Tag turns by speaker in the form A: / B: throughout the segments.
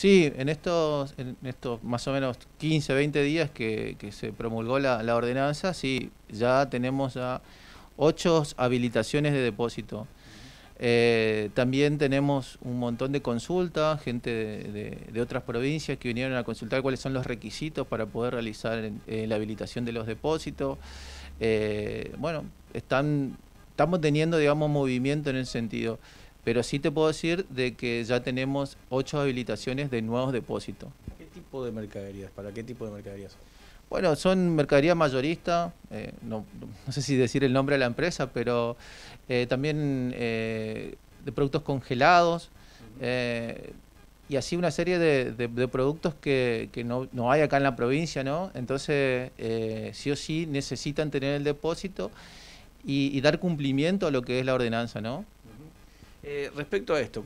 A: Sí, en estos, en estos más o menos 15, 20 días que, se promulgó la, ordenanza, sí, ya tenemos ya ocho habilitaciones de depósito. Eh, también tenemos un montón de consultas, gente de, otras provincias que vinieron a consultar cuáles son los requisitos para poder realizar eh, la habilitación de los depósitos. Eh, bueno, están, estamos teniendo, digamos, movimiento en el sentido. Pero sí te puedo decir de que ya tenemos ocho habilitaciones de nuevos depósitos.
B: ¿Qué tipo de mercaderías? ¿Para qué tipo de mercaderías? Bueno, son
A: mercaderías mayoristas, eh, no, sé si decir el nombre de la empresa, pero eh, también eh, de productos congelados y así una serie de, productos que, no, hay acá en la provincia, ¿no? Entonces, sí o sí necesitan tener el depósito y, dar cumplimiento a lo que es la ordenanza, ¿no?
B: Eh, respecto a esto,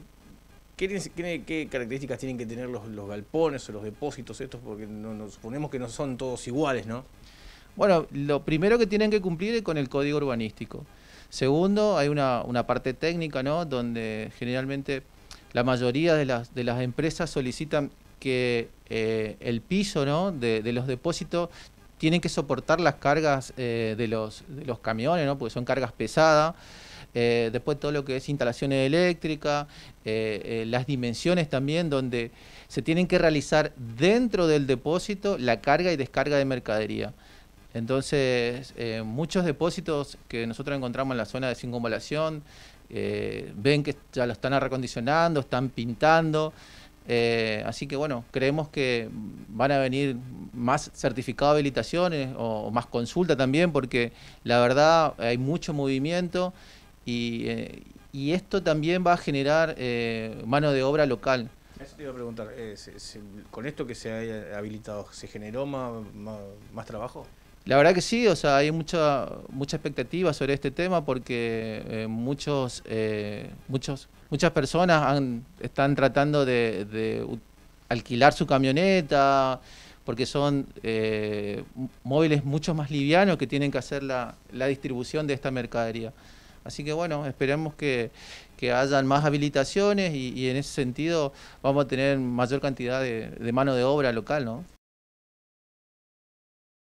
B: ¿qué, qué, características tienen que tener los, galpones o los depósitos estos? Porque nos suponemos que no son todos iguales, ¿no? Bueno, lo primero que tienen que cumplir es con el código urbanístico. Segundo, hay
A: una, parte técnica, ¿no? Donde generalmente la mayoría de las, de las empresas solicitan que eh, el piso ¿no? de, de, los depósitos tienen que soportar las cargas eh, de, los, los camiones, ¿no? porque son cargas pesadas. Eh, después todo lo que es instalaciones eléctricas, eh, las dimensiones también, donde se tienen que realizar dentro del depósito la carga y descarga de mercadería. Entonces, muchos depósitos que nosotros encontramos en la zona de circunvalación, ven que ya lo están recondicionando, están pintando. así que bueno, creemos que van a venir más certificado de habilitaciones o, más consulta también, porque la verdad hay mucho movimiento y, eh, y esto también va a generar eh, mano de obra local.
B: Eso te iba a preguntar, eh, ¿con esto que se ha habilitado, se generó más, trabajo?
A: La verdad que sí, o sea, hay mucha, mucha expectativa sobre este tema porque muchos, muchos, muchas personas están tratando de, de alquilar su camioneta porque son eh, móviles mucho más livianos que tienen que hacer la, distribución de esta mercadería. Así que bueno, esperemos que, hayan más habilitaciones y, en ese sentido vamos a tener mayor cantidad de, de mano de obra local, ¿no?